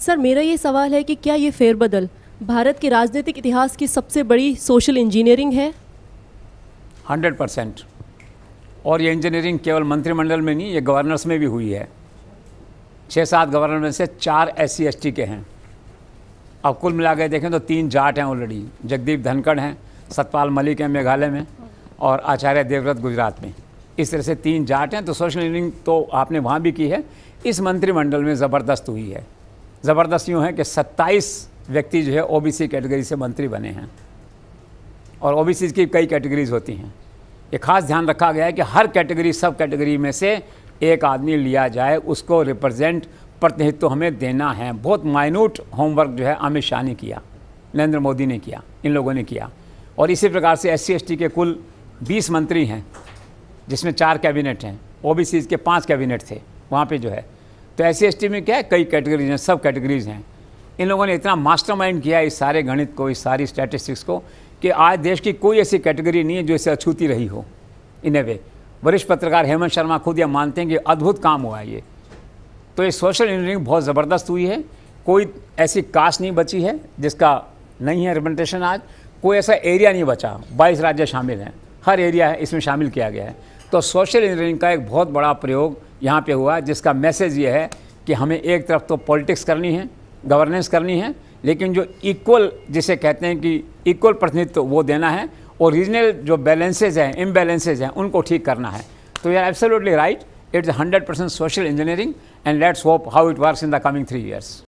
sir मेरा ये सवाल है कि क्या ये फेरबदल भारत के राजनीतिक इतिहास की सबसे बड़ी सोशल इंजीनियरिंग है हंड्रेड परसेंट और ये इंजीनियरिंग केवल मंत्रिमंडल में नहीं ये गवर्नर्स में भी हुई है छः सात गवर्नर में से चार एस सी के हैं अब कुल मिला के देखें तो तीन जाट हैं ऑलरेडी जगदीप धनखड़ हैं सतपाल मलिक हैं मेघालय में और आचार्य देवव्रत गुजरात में इस तरह से तीन जाट हैं तो सोशल इंजीनियरिंग तो आपने वहाँ भी की है इस मंत्रिमंडल में ज़बरदस्त हुई है ज़बरदस्त यूँ है कि 27 व्यक्ति जो है ओबीसी कैटेगरी से मंत्री बने हैं और ओबीसी की कई कैटेगरीज होती हैं ये खास ध्यान रखा गया है कि हर कैटेगरी सब कैटेगरी में से एक आदमी लिया जाए उसको रिप्रेजेंट प्रतिनिधित्व तो हमें देना है बहुत माइन्यूट होमवर्क जो है अमित शाह ने किया नरेंद्र मोदी ने किया इन लोगों ने किया और इसी प्रकार से एस सी के कुल बीस मंत्री हैं जिसमें चार कैबिनेट हैं ओ के पाँच कैबिनेट थे वहाँ पर जो है तो एस सी में क्या है कई कैटेगरीज हैं सब कैटेगरीज हैं इन लोगों ने इतना मास्टरमाइंड किया इस सारे गणित को इस सारी स्टैटिस्टिक्स को कि आज देश की कोई ऐसी कैटेगरी नहीं है जो इसे अछूती रही हो इन ए वे वरिष्ठ पत्रकार हेमंत शर्मा खुद यह मानते हैं कि अद्भुत काम हुआ है ये तो ये सोशल इंजीनियरिंग बहुत ज़बरदस्त हुई है कोई ऐसी कास्ट नहीं बची है जिसका नहीं है रिप्रेजेंटेशन आज कोई ऐसा एरिया नहीं बचा बाईस राज्य शामिल हैं हर एरिया है इसमें शामिल किया गया है तो सोशल इंजीनियरिंग का एक बहुत बड़ा प्रयोग यहाँ पे हुआ जिसका मैसेज ये है कि हमें एक तरफ तो पॉलिटिक्स करनी है गवर्नेंस करनी है लेकिन जो इक्वल जिसे कहते हैं कि इक्वल प्रतिनिधित्व वो देना है और रीजनल जो बैलेंसेज हैं इम्बैलेंसेज हैं उनको ठीक करना है तो you are absolutely right it's hundred percent social engineering and let's hope how it work in the coming three years